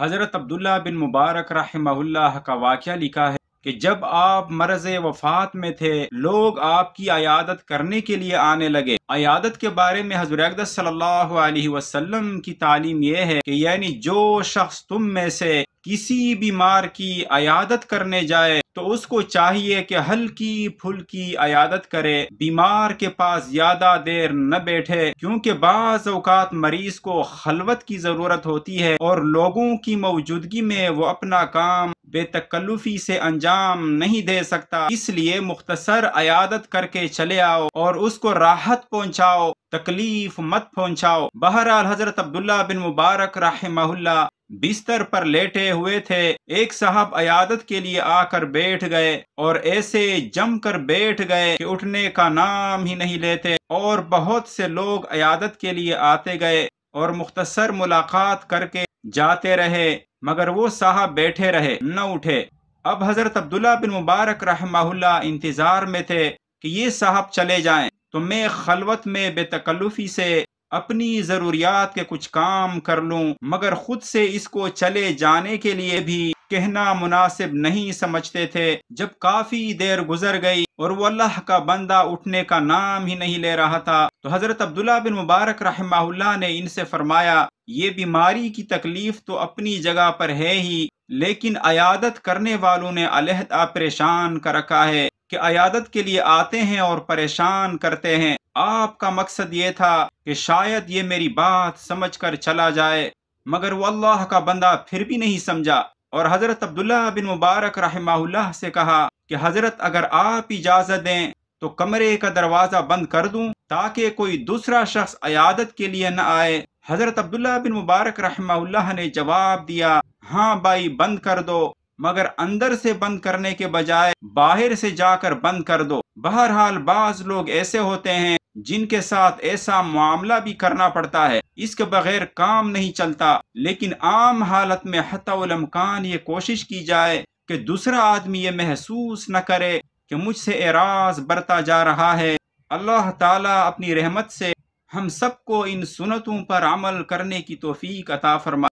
हज़रत अब्दुल्ला बिन मुबारक रहमल्ला का वाक़ लिखा है कि जब आप मर्ज वफात में थे लोग आपकी अयादत करने के लिए आने लगे अयादत के बारे में हजरत सल्लल्लाहु अलैहि वसल्लम की तालीम यह है कि यानी जो शख्स तुम में से किसी बीमार की अयादत करने जाए तो उसको चाहिए कि हल्की फुल्की अयादत करे बीमार के पास ज्यादा देर न बैठे क्योंकि बाज अवकात मरीज को खलवत की जरूरत होती है और लोगों की मौजूदगी में वो अपना काम बेतकल्लुफी से अंजाम नहीं दे सकता इसलिए मुख्तसर अयादत करके चले आओ और उसको राहत पहुँचाओ तकलीफ मत पहुँचाओ बहरहाल हजरत अब्दुल्ला बिन मुबारक राह बिस्तर पर लेटे हुए थे एक साहब अयादत के लिए आकर बैठ गए और ऐसे जमकर बैठ गए कि उठने का नाम ही नहीं लेते और बहुत से लोग अयादत के लिए आते गए और मुख्तसर मुलाकात करके जाते रहे मगर वो साहब बैठे रहे न उठे अब हजरत अब्दुल्ला बिन मुबारक रहमा इंतजार में थे कि ये साहब चले जाएं तो मैं खलवत में बेतकल्लुफी से अपनी ज़रूरियात के कुछ काम कर लूं मगर खुद से इसको चले जाने के लिए भी कहना मुनासिब नहीं समझते थे जब काफ़ी देर गुजर गई और वो अल्लाह का बंदा उठने का नाम ही नहीं ले रहा था तो हज़रत अब्दुल्ला बिन मुबारक रहमा ने इनसे फरमाया ये बीमारी की तकलीफ तो अपनी जगह पर है ही लेकिन अयादत करने वालों ने अलहदा परेशान कर रखा है कि अयादत के लिए आते हैं और परेशान करते हैं आपका मकसद ये था कि शायद ये मेरी बात समझ कर चला जाए मगर वो अल्लाह का बंदा फिर भी नहीं समझा और हज़रत अब्दुल्ला बिन मुबारक रहमा से कहा कि हज़रत अगर आप इजाज़त दें तो कमरे का दरवाज़ा बंद कर दूं ताकि कोई दूसरा शख्स अयादत के लिए न आए हज़रत अब्दुल्ला बिन मुबारक रहमा ने जवाब दिया हाँ भाई बंद कर दो मगर अंदर से बंद करने के बजाय बाहर से जाकर बंद कर दो बहरहाल बाज लोग ऐसे होते हैं जिनके साथ ऐसा मामला भी करना पड़ता है इसके बगैर काम नहीं चलता लेकिन आम हालत में हतमकान ये कोशिश की जाए कि दूसरा आदमी ये महसूस न करे कि मुझसे एराज बरता जा रहा है अल्लाह ताला अपनी रहमत से हम सबको इन सुनतों पर अमल करने की तोफ़ी अता फरमा